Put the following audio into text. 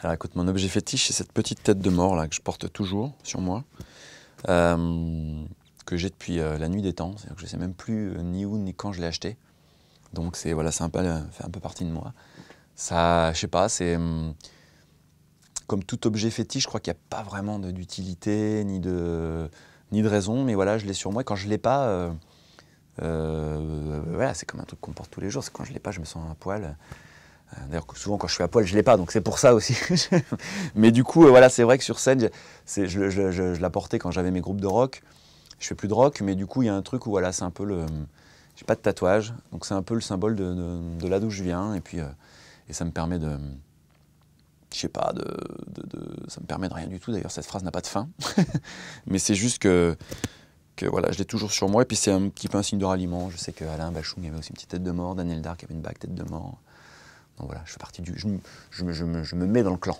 Alors écoute, mon objet fétiche, c'est cette petite tête de mort là que je porte toujours sur moi, euh, que j'ai depuis euh, la nuit des temps. Que je ne sais même plus euh, ni où ni quand je l'ai acheté. Donc c'est voilà, un peu, fait un peu partie de moi. Ça, je sais pas, c'est hum, comme tout objet fétiche, je crois qu'il n'y a pas vraiment d'utilité ni de ni de raison, mais voilà, je l'ai sur moi. Quand je l'ai pas, voilà, c'est comme un truc qu'on porte tous les jours. C'est quand je l'ai pas, je me sens un poil. Euh, d'ailleurs, souvent quand je suis à poil, je l'ai pas, donc c'est pour ça aussi. Mais du coup, euh, voilà, c'est vrai que sur scène, je, je, la portais quand j'avais mes groupes de rock. Je fais plus de rock, mais du coup, il y a un truc où voilà, c'est un peu le. J'ai pas de tatouage, donc c'est un peu le symbole de, là d'où je viens, et puis euh, et ça me permet de. Je sais pas, de, ça me permet de rien du tout. D'ailleurs, cette phrase n'a pas de fin, mais c'est juste que, voilà, je l'ai toujours sur moi. Et puis c'est un petit peu un signe de ralliement. Je sais qu'Alain Bachung avait aussi une petite tête de mort, Daniel Dark avait une bague tête de mort voilà, je fais partie du. je, je, je, je me mets dans le clan.